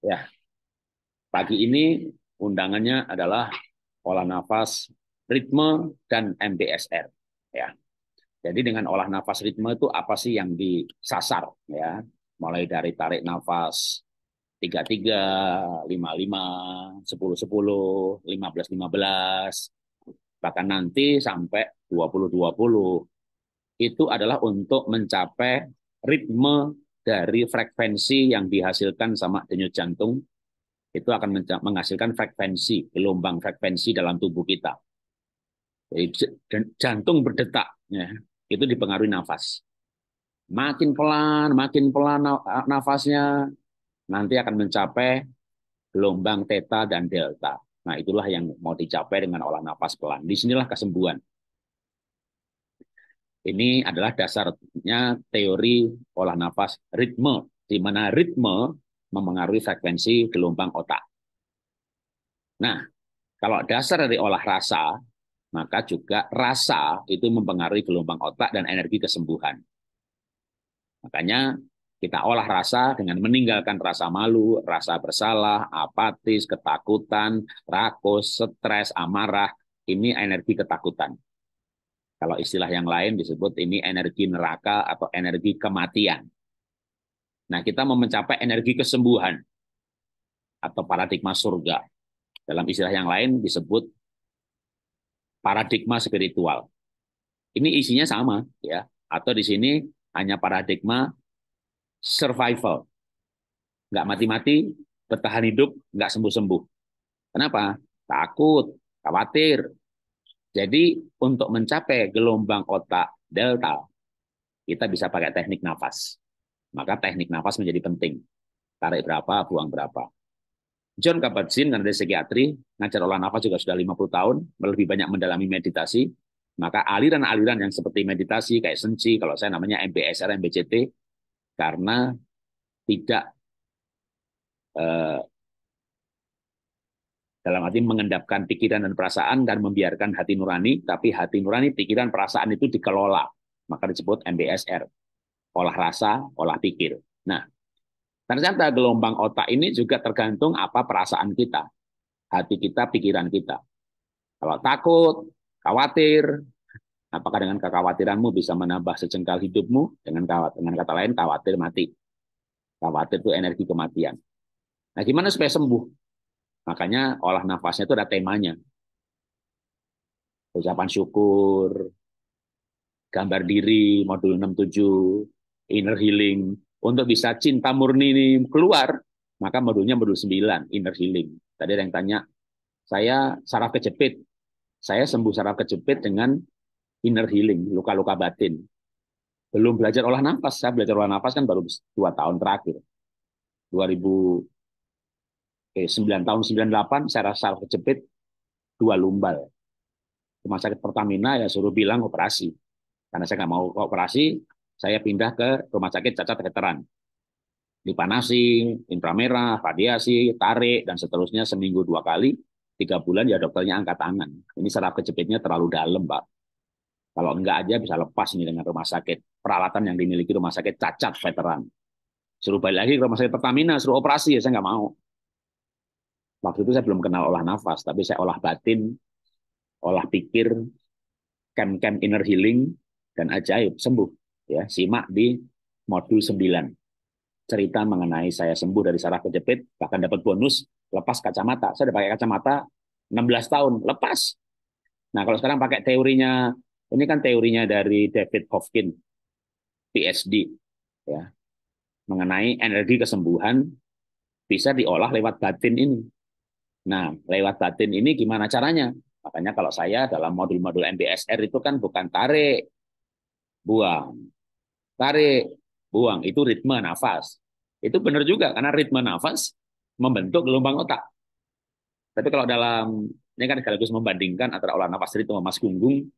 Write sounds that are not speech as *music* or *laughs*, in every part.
Ya, pagi ini undangannya adalah olah nafas ritme dan MBSR. Ya, jadi dengan olah nafas ritme itu apa sih yang disasar? Ya, mulai dari tarik nafas tiga tiga, lima lima, sepuluh sepuluh, lima belas lima belas, bahkan nanti sampai dua puluh dua puluh itu adalah untuk mencapai ritme dari frekuensi yang dihasilkan sama denyut jantung itu akan menghasilkan frekuensi, gelombang frekuensi dalam tubuh kita. Jadi jantung berdetak, ya, itu dipengaruhi nafas. Makin pelan, makin pelan nafasnya, nanti akan mencapai gelombang teta dan delta. Nah itulah yang mau dicapai dengan olah nafas pelan. Disinilah kesembuhan. Ini adalah dasarnya teori olah nafas ritme, di mana ritme memengaruhi frekuensi gelombang otak. Nah, kalau dasar dari olah rasa, maka juga rasa itu mempengaruhi gelombang otak dan energi kesembuhan. Makanya kita olah rasa dengan meninggalkan rasa malu, rasa bersalah, apatis, ketakutan, rakus, stres, amarah. Ini energi ketakutan. Kalau istilah yang lain disebut ini energi neraka atau energi kematian. Nah, kita mau mencapai energi kesembuhan atau paradigma surga. Dalam istilah yang lain disebut paradigma spiritual. Ini isinya sama ya, atau di sini hanya paradigma survival. Nggak mati-mati, bertahan hidup, nggak sembuh-sembuh. Kenapa? Takut, khawatir, jadi untuk mencapai gelombang otak delta, kita bisa pakai teknik nafas. Maka teknik nafas menjadi penting. Tarik berapa, buang berapa. John Kabat-Zinn, dari psikiatri, ngajar olah nafas juga sudah 50 tahun, lebih banyak mendalami meditasi. Maka aliran-aliran yang seperti meditasi, kayak senci, kalau saya namanya MBSR, MBCT, karena tidak eh, dalam arti mengendapkan pikiran dan perasaan dan membiarkan hati nurani, tapi hati nurani, pikiran, perasaan itu dikelola. Maka disebut MBSR. Olah rasa, olah pikir. Nah, ternyata gelombang otak ini juga tergantung apa perasaan kita. Hati kita, pikiran kita. Kalau takut, khawatir, Apakah dengan kekhawatiranmu bisa menambah sejengkal hidupmu? Dengan dengan kata lain, khawatir mati. Khawatir itu energi kematian. Nah, gimana supaya sembuh? Makanya olah nafasnya itu ada temanya. Ucapan syukur, gambar diri, modul 67, inner healing. Untuk bisa cinta murni ini keluar, maka modulnya modul 9, inner healing. Tadi ada yang tanya, saya saraf kejepit. Saya sembuh saraf kejepit dengan inner healing, luka-luka batin. Belum belajar olah nafas, saya belajar olah nafas kan baru dua tahun terakhir. 2000 eh, 9 tahun 98 saya rasa kejepit dua lumbal. Rumah sakit Pertamina ya suruh bilang operasi. Karena saya nggak mau operasi, saya pindah ke rumah sakit cacat veteran. Dipanasi, inframerah, radiasi, tarik, dan seterusnya seminggu dua kali. Tiga bulan ya dokternya angkat tangan. Ini saraf kejepitnya terlalu dalam, Pak. Kalau enggak aja bisa lepas ini dengan rumah sakit. Peralatan yang dimiliki rumah sakit cacat veteran. Suruh balik lagi ke rumah sakit Pertamina, suruh operasi, ya saya nggak mau waktu itu saya belum kenal olah nafas, tapi saya olah batin, olah pikir, kem kem inner healing, dan ajaib, sembuh. ya Simak di modul 9. Cerita mengenai saya sembuh dari sarah kejepit, bahkan dapat bonus, lepas kacamata. Saya udah pakai kacamata 16 tahun, lepas. Nah kalau sekarang pakai teorinya, ini kan teorinya dari David Hofkin, PhD, ya mengenai energi kesembuhan bisa diolah lewat batin ini Nah, lewat batin ini gimana caranya? Makanya kalau saya dalam modul-modul MBSR itu kan bukan tarik, buang. Tarik, buang. Itu ritme nafas. Itu benar juga, karena ritme nafas membentuk gelombang otak. Tapi kalau dalam, ini kan sekaligus membandingkan antara olah nafas ritme Mas Gunggung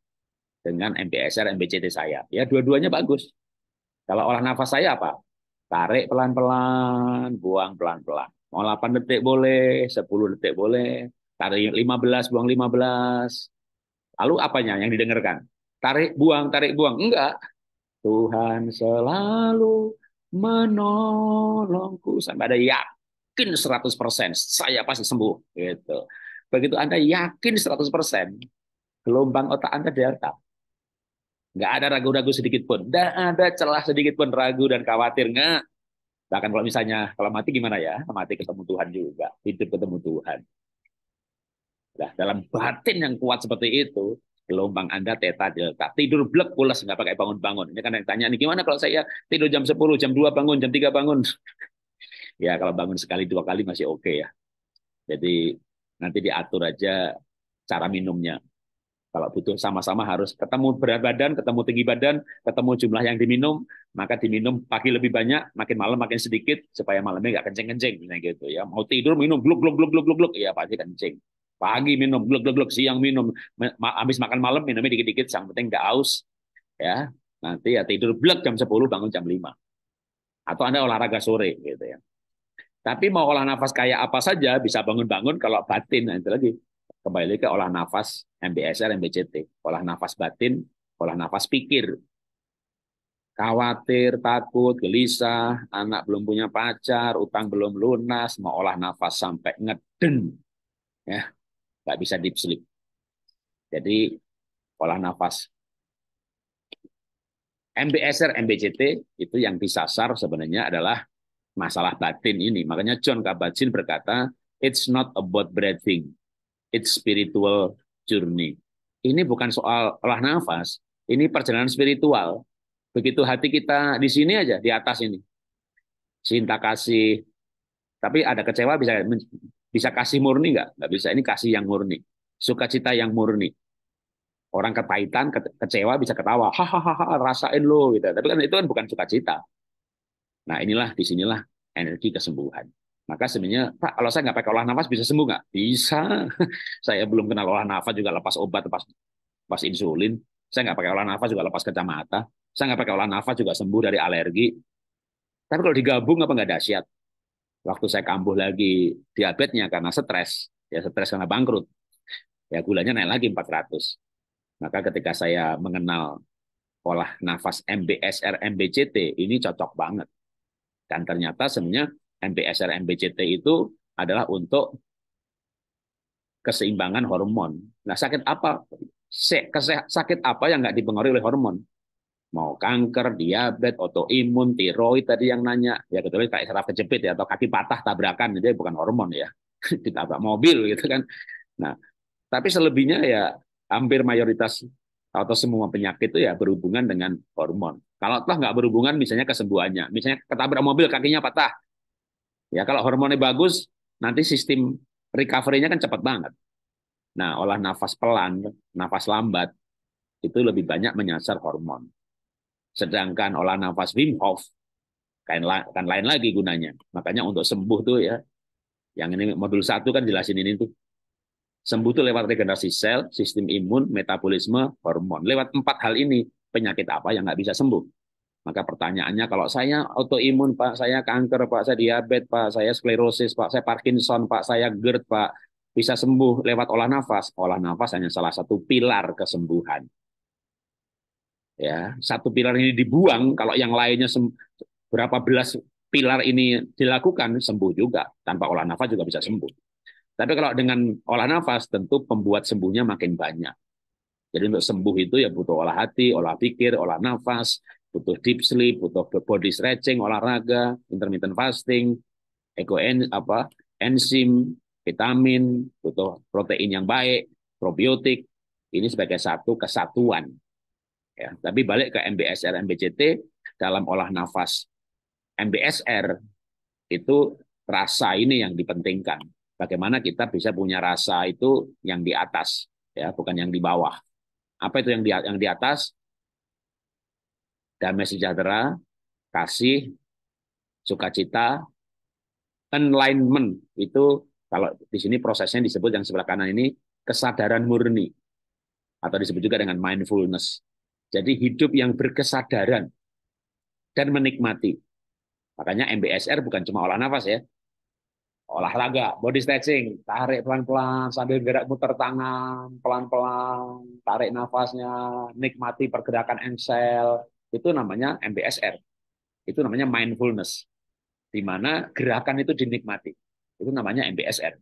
dengan MBSR, MBCT saya. Ya, dua-duanya bagus. Kalau olah nafas saya apa? Tarik pelan-pelan, buang pelan-pelan mau 8 detik boleh, 10 detik boleh, tarik 15, buang 15. Lalu apanya yang didengarkan? Tarik, buang, tarik, buang. Enggak. Tuhan selalu menolongku. Sampai ada yakin 100%, saya pasti sembuh. Gitu. Begitu Anda yakin 100%, gelombang otak Anda delta. Enggak ada ragu-ragu sedikit pun. Enggak ada celah sedikit pun ragu dan khawatir. Enggak. Bahkan kalau misalnya kalau mati gimana ya? Mati ketemu Tuhan juga, hidup ketemu Tuhan. Nah, dalam batin yang kuat seperti itu, gelombang Anda teta delta. Tidur blek pulas nggak pakai bangun-bangun. Ini kan yang tanya, ini gimana kalau saya tidur jam 10, jam 2 bangun, jam 3 bangun? *laughs* ya kalau bangun sekali dua kali masih oke okay ya. Jadi nanti diatur aja cara minumnya. Kalau butuh sama-sama harus ketemu berat badan, ketemu tinggi badan, ketemu jumlah yang diminum, maka diminum pagi lebih banyak, makin malam makin sedikit supaya malamnya nggak kenceng-kenceng, kencing gitu ya. Mau tidur minum gluk gluk gluk gluk gluk gluk, ya pasti kencing. Pagi minum gluk gluk gluk, siang minum, habis makan malam minumnya dikit-dikit, yang penting nggak aus ya. Nanti ya tidur blek jam 10 bangun jam 5. Atau Anda olahraga sore gitu ya. Tapi mau olah nafas kayak apa saja bisa bangun-bangun kalau batin nanti lagi kembali lagi ke olah nafas MBSR, MBCT. Olah nafas batin, olah nafas pikir. Khawatir, takut, gelisah, anak belum punya pacar, utang belum lunas, mau olah nafas sampai ngeden. Ya, nggak bisa deep sleep. Jadi olah nafas MBSR, MBCT itu yang disasar sebenarnya adalah masalah batin ini. Makanya John Kabat-Zinn berkata, it's not about breathing, its spiritual journey. Ini bukan soal olah nafas, ini perjalanan spiritual. Begitu hati kita di sini aja, di atas ini. Cinta kasih, tapi ada kecewa bisa bisa kasih murni nggak? Nggak bisa, ini kasih yang murni. Sukacita yang murni. Orang kepahitan, kecewa bisa ketawa. Hahaha, rasain lo. Gitu. Tapi kan itu kan bukan sukacita. Nah inilah, disinilah energi kesembuhan. Maka sebenarnya, Pak, kalau saya nggak pakai olah nafas bisa sembuh nggak? Bisa. *laughs* saya belum kenal olah nafas juga lepas obat, lepas lepas insulin. Saya nggak pakai olah nafas juga lepas kacamata. Saya nggak pakai olah nafas juga sembuh dari alergi. Tapi kalau digabung apa nggak dahsyat? Waktu saya kambuh lagi diabetesnya karena stres, ya stres karena bangkrut. Ya gulanya naik lagi 400. Maka ketika saya mengenal olah nafas MBSR MBCT ini cocok banget. Dan ternyata sebenarnya MBSR, MBCT itu adalah untuk keseimbangan hormon. Nah, sakit apa? Sakit apa yang nggak dipengaruhi oleh hormon? Mau kanker, diabetes, autoimun, tiroid tadi yang nanya. Ya kecuali kayak saraf kejepit ya atau kaki patah tabrakan jadi bukan hormon ya. *laughs* Ditabrak mobil gitu kan. Nah, tapi selebihnya ya hampir mayoritas atau semua penyakit itu ya berhubungan dengan hormon. Kalau toh nggak berhubungan, misalnya kesembuhannya, misalnya ketabrak mobil kakinya patah, Ya, kalau hormonnya bagus, nanti sistem recovery-nya kan cepat banget. Nah, olah nafas pelan, nafas lambat, itu lebih banyak menyasar hormon. Sedangkan olah nafas Wim Hof, kan, kan lain lagi gunanya. Makanya untuk sembuh tuh ya, yang ini modul satu kan jelasin ini tuh. Sembuh tuh lewat regenerasi sel, sistem imun, metabolisme, hormon. Lewat empat hal ini, penyakit apa yang nggak bisa sembuh? Maka pertanyaannya kalau saya autoimun Pak, saya kanker Pak, saya diabetes Pak, saya sklerosis Pak, saya Parkinson Pak, saya GERD Pak, bisa sembuh lewat olah nafas. Olah nafas hanya salah satu pilar kesembuhan. Ya, satu pilar ini dibuang kalau yang lainnya berapa belas pilar ini dilakukan sembuh juga. Tanpa olah nafas juga bisa sembuh. Tapi kalau dengan olah nafas tentu pembuat sembuhnya makin banyak. Jadi untuk sembuh itu ya butuh olah hati, olah pikir, olah nafas, butuh deep sleep, butuh body stretching, olahraga, intermittent fasting, eco en, apa enzim, vitamin, butuh protein yang baik, probiotik. Ini sebagai satu kesatuan. Ya, tapi balik ke MBSR MBCT dalam olah nafas. MBSR itu rasa ini yang dipentingkan. Bagaimana kita bisa punya rasa itu yang di atas ya, bukan yang di bawah. Apa itu yang di yang di atas? damai sejahtera, kasih, sukacita, enlightenment itu kalau di sini prosesnya disebut yang sebelah kanan ini kesadaran murni atau disebut juga dengan mindfulness. Jadi hidup yang berkesadaran dan menikmati. Makanya MBSR bukan cuma olah nafas ya. Olahraga, body stretching, tarik pelan-pelan sambil gerak muter tangan, pelan-pelan, tarik nafasnya, nikmati pergerakan engsel, itu namanya MBSR. Itu namanya mindfulness. Di mana gerakan itu dinikmati. Itu namanya MBSR.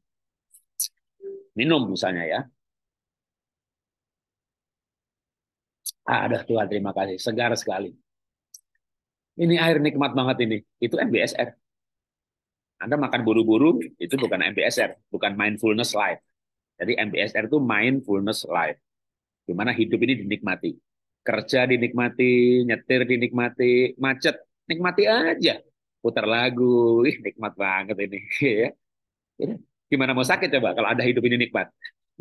Minum misalnya ya. ada Tuhan terima kasih, segar sekali. Ini air nikmat banget ini. Itu MBSR. Anda makan buru-buru, itu bukan MBSR, bukan mindfulness life. Jadi MBSR itu mindfulness life. Di mana hidup ini dinikmati kerja dinikmati, nyetir dinikmati, macet nikmati aja, putar lagu, Ih, nikmat banget ini. *laughs* Iya. Iya. Gimana mau sakit coba kalau ada hidup ini nikmat?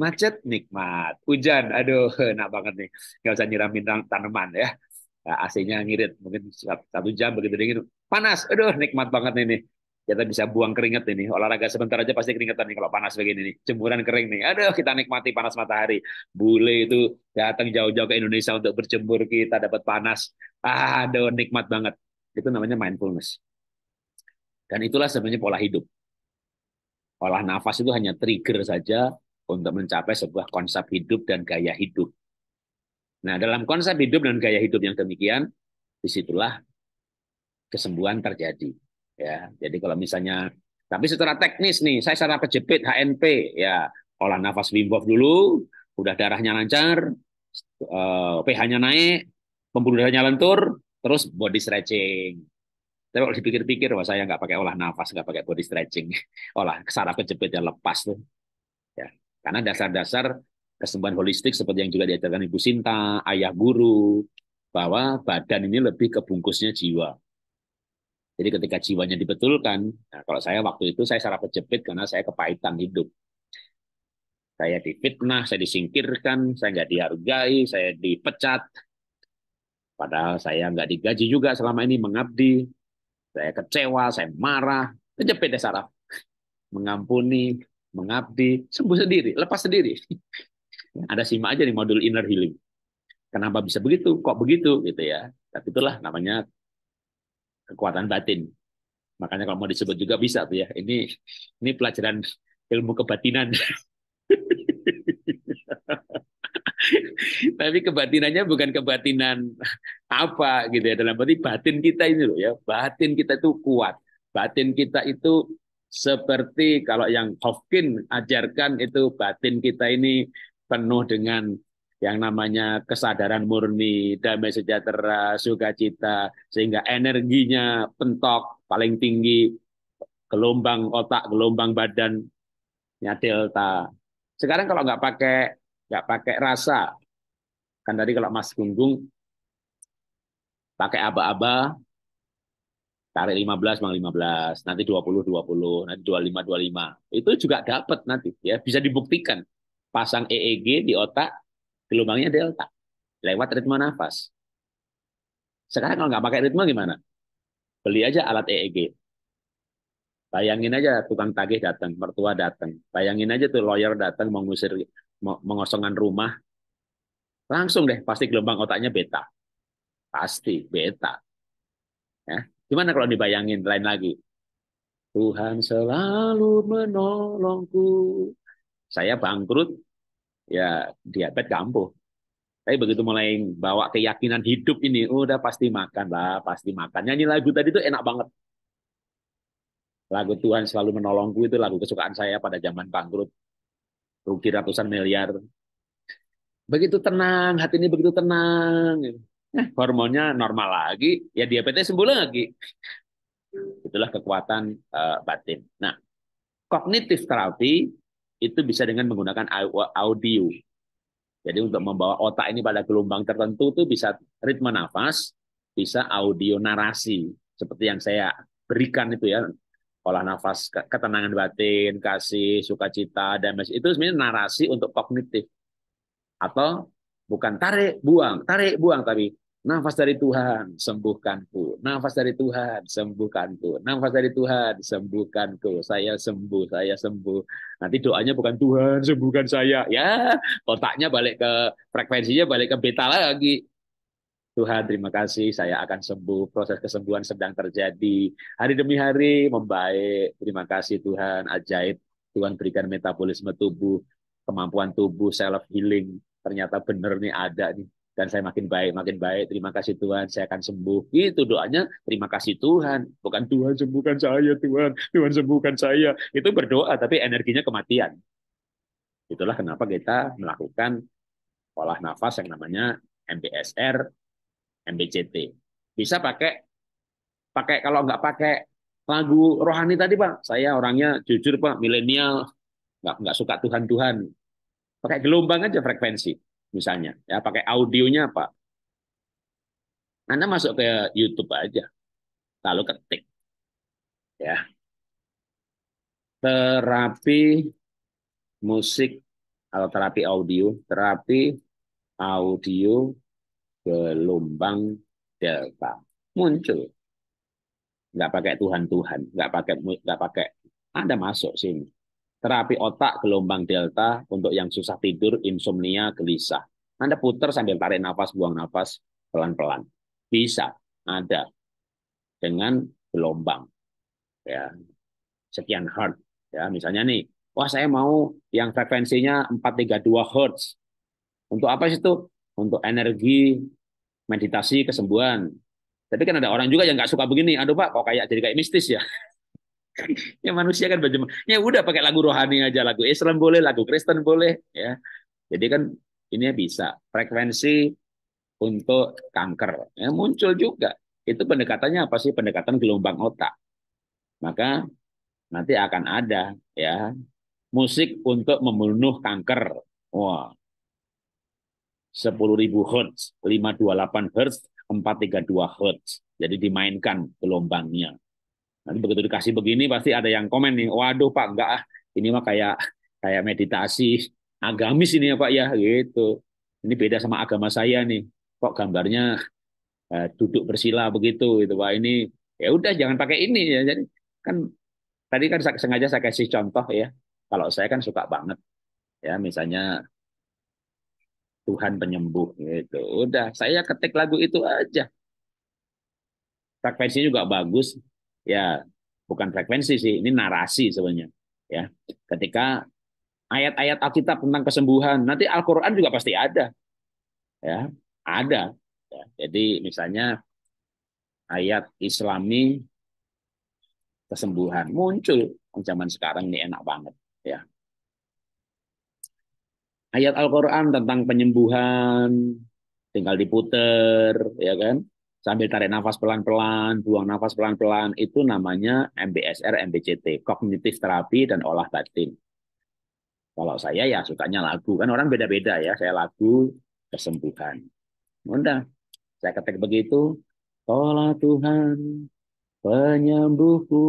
Macet nikmat, hujan, aduh, *laughs* enak banget nih, nggak usah nyiramin tanaman ya. Nah, AC-nya ngirit, mungkin satu jam begitu dingin, panas, aduh nikmat banget ini kita bisa buang keringat ini. Olahraga sebentar aja pasti keringetan nih kalau panas begini nih. Jemuran kering nih. Aduh, kita nikmati panas matahari. Bule itu datang jauh-jauh ke Indonesia untuk berjemur, kita dapat panas. Aduh, nikmat banget. Itu namanya mindfulness. Dan itulah sebenarnya pola hidup. Olah nafas itu hanya trigger saja untuk mencapai sebuah konsep hidup dan gaya hidup. Nah, dalam konsep hidup dan gaya hidup yang demikian, disitulah kesembuhan terjadi ya. Jadi kalau misalnya tapi secara teknis nih, saya secara kejepit HNP ya olah nafas Wim dulu, udah darahnya lancar, eh, pH-nya naik, pembuluh darahnya lentur, terus body stretching. Tapi kalau dipikir-pikir, wah saya nggak pakai olah nafas, nggak pakai body stretching, *laughs* olah saraf kejepit yang lepas tuh. Ya, karena dasar-dasar kesembuhan holistik seperti yang juga diajarkan Ibu Sinta, ayah guru, bahwa badan ini lebih ke bungkusnya jiwa. Jadi ketika jiwanya dibetulkan, nah kalau saya waktu itu saya saraf kejepit karena saya kepahitan hidup. Saya difitnah, saya disingkirkan, saya nggak dihargai, saya dipecat. Padahal saya nggak digaji juga selama ini mengabdi. Saya kecewa, saya marah, kejepit deh saraf. Mengampuni, mengabdi, sembuh sendiri, lepas sendiri. *laughs* Ada simak aja di modul inner healing. Kenapa bisa begitu? Kok begitu? Gitu ya. Tapi itulah namanya kekuatan batin. Makanya kalau mau disebut juga bisa tuh ya. Ini ini pelajaran ilmu kebatinan. *laughs* Tapi kebatinannya bukan kebatinan apa gitu ya. Dalam arti batin kita ini loh ya. Batin kita itu kuat. Batin kita itu seperti kalau yang Hofkin ajarkan itu batin kita ini penuh dengan yang namanya kesadaran murni, damai sejahtera, sukacita, sehingga energinya pentok paling tinggi, gelombang otak, gelombang badan, ya delta. Sekarang kalau nggak pakai nggak pakai rasa, kan tadi kalau Mas Gunggung pakai aba-aba, tarik 15 bang 15, nanti 20 20, nanti 25 25. Itu juga dapat nanti ya, bisa dibuktikan. Pasang EEG di otak gelombangnya delta lewat ritme nafas. Sekarang kalau nggak pakai ritme gimana? Beli aja alat EEG. Bayangin aja tukang tagih datang, mertua datang. Bayangin aja tuh lawyer datang mengusir mengosongkan rumah. Langsung deh pasti gelombang otaknya beta. Pasti beta. Ya. Gimana kalau dibayangin lain lagi? Tuhan selalu menolongku. Saya bangkrut, ya diabetes kampuh. Tapi begitu mulai bawa keyakinan hidup ini, udah pasti makan lah, pasti makan. Nyanyi lagu tadi itu enak banget. Lagu Tuhan selalu menolongku itu lagu kesukaan saya pada zaman bangkrut. Rugi ratusan miliar. Begitu tenang, hati ini begitu tenang. Gitu. Eh, hormonnya normal lagi, ya diabetes sembuh lagi. Itulah kekuatan uh, batin. Nah, kognitif terapi itu bisa dengan menggunakan audio. Jadi untuk membawa otak ini pada gelombang tertentu itu bisa ritme nafas, bisa audio narasi seperti yang saya berikan itu ya olah nafas ketenangan batin kasih sukacita dan itu sebenarnya narasi untuk kognitif atau bukan tarik buang tarik buang tapi Nafas dari Tuhan, sembuhkanku. Nafas dari Tuhan, sembuhkanku. Nafas dari Tuhan, sembuhkanku. Saya sembuh, saya sembuh. Nanti doanya bukan Tuhan, sembuhkan saya. Ya, otaknya balik ke frekuensinya balik ke beta lagi. Tuhan, terima kasih, saya akan sembuh. Proses kesembuhan sedang terjadi. Hari demi hari membaik. Terima kasih Tuhan, ajaib. Tuhan berikan metabolisme tubuh, kemampuan tubuh, self healing. Ternyata benar nih ada nih dan saya makin baik, makin baik. Terima kasih Tuhan, saya akan sembuh. Itu doanya, terima kasih Tuhan. Bukan Tuhan sembuhkan saya, Tuhan, Tuhan sembuhkan saya. Itu berdoa, tapi energinya kematian. Itulah kenapa kita melakukan olah nafas yang namanya MBSR, MBCT. Bisa pakai pakai kalau nggak pakai lagu rohani tadi pak, saya orangnya jujur pak, milenial, nggak nggak suka Tuhan Tuhan. Pakai gelombang aja frekuensi misalnya ya pakai audionya apa anda masuk ke YouTube aja lalu ketik ya terapi musik atau terapi audio terapi audio gelombang delta muncul nggak pakai Tuhan Tuhan nggak pakai nggak pakai anda masuk sini terapi otak gelombang delta untuk yang susah tidur, insomnia, gelisah. Anda putar sambil tarik nafas, buang nafas pelan-pelan. Bisa, ada. Dengan gelombang. Ya. Sekian hertz. Ya, misalnya nih, wah saya mau yang frekuensinya 432 hertz. Untuk apa sih itu? Untuk energi, meditasi, kesembuhan. Tapi kan ada orang juga yang nggak suka begini. Aduh Pak, kok kayak jadi kayak mistis ya. *laughs* ya manusia kan berjemaah. Ya udah pakai lagu rohani aja, lagu Islam boleh, lagu Kristen boleh, ya. Jadi kan ini bisa frekuensi untuk kanker ya, muncul juga. Itu pendekatannya apa sih? Pendekatan gelombang otak. Maka nanti akan ada ya musik untuk membunuh kanker. Wah. 10.000 hertz 528 hertz 432 hertz Jadi dimainkan gelombangnya. Nanti begitu dikasih begini pasti ada yang komen nih, waduh Pak, enggak ah, ini mah kayak kayak meditasi agamis ini ya Pak ya, gitu. Ini beda sama agama saya nih. Kok gambarnya eh, duduk bersila begitu itu Pak. Ini ya udah jangan pakai ini ya. Jadi kan tadi kan sengaja saya kasih contoh ya. Kalau saya kan suka banget ya misalnya Tuhan penyembuh gitu. Udah, saya ketik lagu itu aja. Frekuensinya juga bagus, ya bukan frekuensi sih, ini narasi sebenarnya. Ya, ketika ayat-ayat Alkitab tentang kesembuhan, nanti Al-Qur'an juga pasti ada. Ya, ada. Ya, jadi misalnya ayat Islami kesembuhan muncul oh, zaman sekarang ini enak banget ya. Ayat Al-Qur'an tentang penyembuhan tinggal diputer ya kan sambil tarik nafas pelan-pelan, buang nafas pelan-pelan, itu namanya MBSR, MBCT, kognitif terapi dan olah batin. Kalau saya ya sukanya lagu, kan orang beda-beda ya. Saya lagu kesembuhan. mudah saya ketik begitu, Olah Tuhan penyembuhku,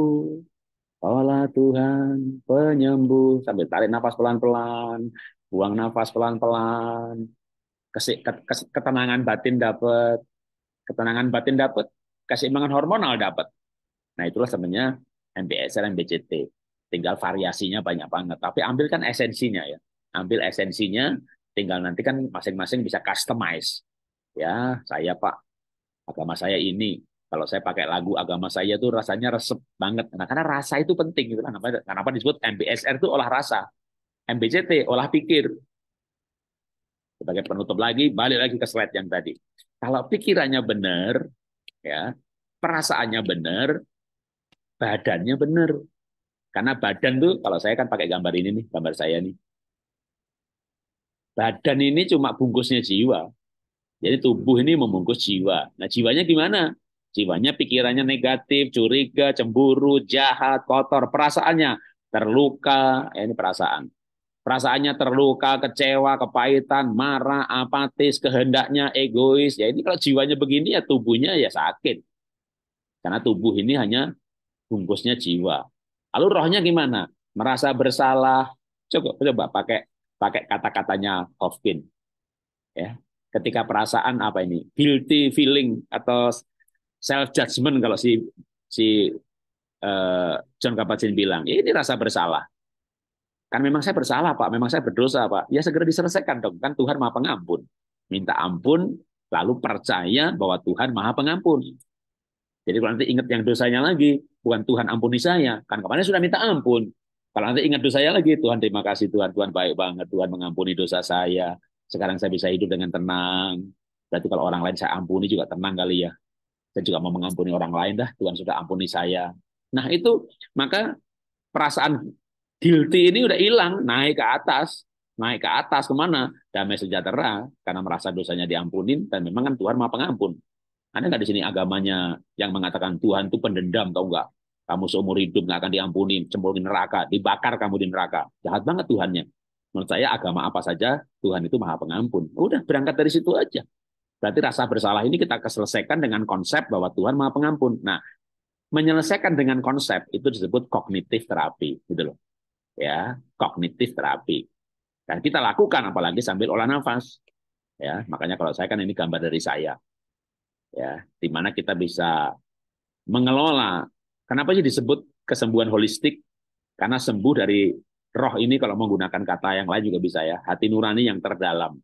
Olah Tuhan penyembuh. Sambil tarik nafas pelan-pelan, buang nafas pelan-pelan, ketenangan batin dapat, ketenangan batin dapat, keseimbangan hormonal dapat. Nah itulah sebenarnya MBSR, MBCT. Tinggal variasinya banyak banget. Tapi ambilkan esensinya ya. Ambil esensinya, tinggal nanti kan masing-masing bisa customize. Ya, saya Pak, agama saya ini. Kalau saya pakai lagu agama saya tuh rasanya resep banget. Nah, karena rasa itu penting. Gitu. Kan. Kenapa, kenapa disebut MBSR itu olah rasa. MBCT, olah pikir. Sebagai penutup lagi, balik lagi ke slide yang tadi. Kalau pikirannya benar, ya, perasaannya benar, badannya benar. Karena badan tuh kalau saya kan pakai gambar ini nih, gambar saya nih. Badan ini cuma bungkusnya jiwa. Jadi tubuh ini membungkus jiwa. Nah, jiwanya gimana? Jiwanya pikirannya negatif, curiga, cemburu, jahat, kotor. Perasaannya terluka, ya ini perasaan perasaannya terluka, kecewa, kepahitan, marah, apatis, kehendaknya egois. Ya ini kalau jiwanya begini ya tubuhnya ya sakit. Karena tubuh ini hanya bungkusnya jiwa. Lalu rohnya gimana? Merasa bersalah. Coba coba pakai pakai kata-katanya Hofkin. Ya. Ketika perasaan apa ini? Guilty feeling atau self judgment kalau si si uh, John Kabat-Zinn bilang, ini rasa bersalah. Kan memang saya bersalah, Pak. Memang saya berdosa, Pak. Ya segera diselesaikan dong. Kan Tuhan Maha Pengampun. Minta ampun, lalu percaya bahwa Tuhan Maha Pengampun. Jadi kalau nanti ingat yang dosanya lagi, bukan Tuhan ampuni saya. Kan kemarin sudah minta ampun. Kalau nanti ingat dosa saya lagi, Tuhan terima kasih Tuhan, Tuhan baik banget, Tuhan mengampuni dosa saya. Sekarang saya bisa hidup dengan tenang. Berarti kalau orang lain saya ampuni juga tenang kali ya. Saya juga mau mengampuni orang lain dah, Tuhan sudah ampuni saya. Nah itu, maka perasaan Guilty ini udah hilang, naik ke atas. Naik ke atas kemana? Damai sejahtera, karena merasa dosanya diampunin, dan memang kan Tuhan maha pengampun. Ada nggak di sini agamanya yang mengatakan Tuhan itu pendendam, tau nggak? Kamu seumur hidup nggak akan diampuni, cemburu di neraka, dibakar kamu di neraka. Jahat banget Tuhannya. Menurut saya agama apa saja, Tuhan itu maha pengampun. Udah, berangkat dari situ aja. Berarti rasa bersalah ini kita keselesaikan dengan konsep bahwa Tuhan maha pengampun. Nah, menyelesaikan dengan konsep itu disebut kognitif terapi gitu loh ya kognitif terapi dan kita lakukan apalagi sambil olah nafas ya makanya kalau saya kan ini gambar dari saya ya di mana kita bisa mengelola kenapa sih disebut kesembuhan holistik karena sembuh dari roh ini kalau menggunakan kata yang lain juga bisa ya hati nurani yang terdalam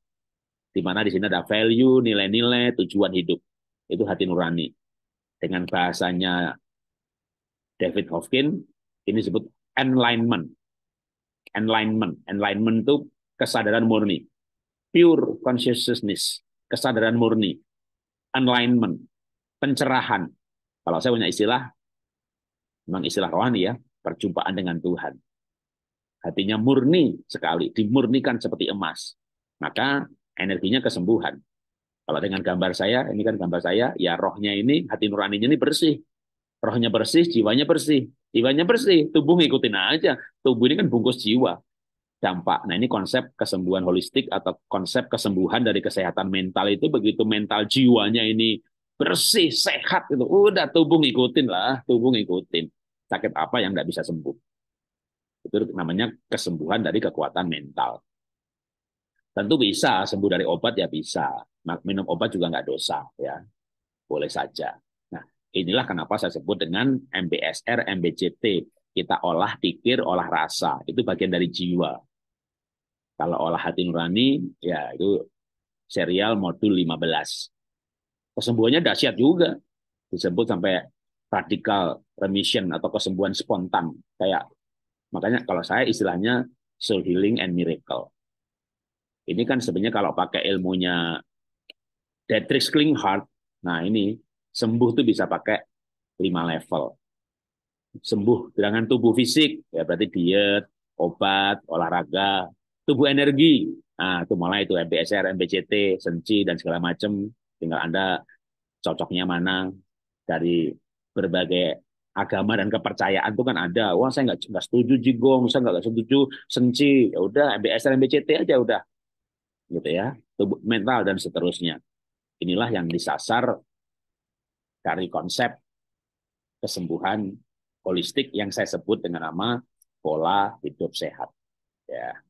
di mana di sini ada value nilai-nilai tujuan hidup itu hati nurani dengan bahasanya David Hofkin ini disebut enlightenment enlightenment. Enlightenment itu kesadaran murni. Pure consciousness, kesadaran murni. Enlightenment, pencerahan. Kalau saya punya istilah, memang istilah rohani ya, perjumpaan dengan Tuhan. Hatinya murni sekali, dimurnikan seperti emas. Maka energinya kesembuhan. Kalau dengan gambar saya, ini kan gambar saya, ya rohnya ini, hati nuraninya ini bersih. Rohnya bersih, jiwanya bersih. Jiwanya bersih, tubuh ngikutin aja. Tubuh ini kan bungkus jiwa. Dampak. Nah ini konsep kesembuhan holistik atau konsep kesembuhan dari kesehatan mental itu begitu mental jiwanya ini bersih, sehat itu udah tubuh ngikutin lah, tubuh ngikutin. Sakit apa yang nggak bisa sembuh? Itu namanya kesembuhan dari kekuatan mental. Tentu bisa sembuh dari obat ya bisa. Minum obat juga nggak dosa ya, boleh saja. Inilah kenapa saya sebut dengan MBSR, MBCT. Kita olah pikir, olah rasa. Itu bagian dari jiwa. Kalau olah hati nurani, ya itu serial modul 15. Kesembuhannya dahsyat juga. Disebut sampai radikal remission atau kesembuhan spontan. Kayak makanya kalau saya istilahnya soul healing and miracle. Ini kan sebenarnya kalau pakai ilmunya Dietrich Klinghardt, nah ini Sembuh itu bisa pakai lima level. Sembuh dengan tubuh fisik, ya berarti diet, obat, olahraga, tubuh energi. Nah, itu mulai itu MBSR, MBCT, senci, dan segala macam. Tinggal Anda cocoknya mana dari berbagai agama dan kepercayaan itu kan ada. Wah saya nggak nggak setuju jigong, saya nggak setuju senci. Ya udah MBSR MBCT aja udah, gitu ya. Tubuh mental dan seterusnya. Inilah yang disasar dari konsep kesembuhan holistik yang saya sebut dengan nama pola hidup sehat. Ya.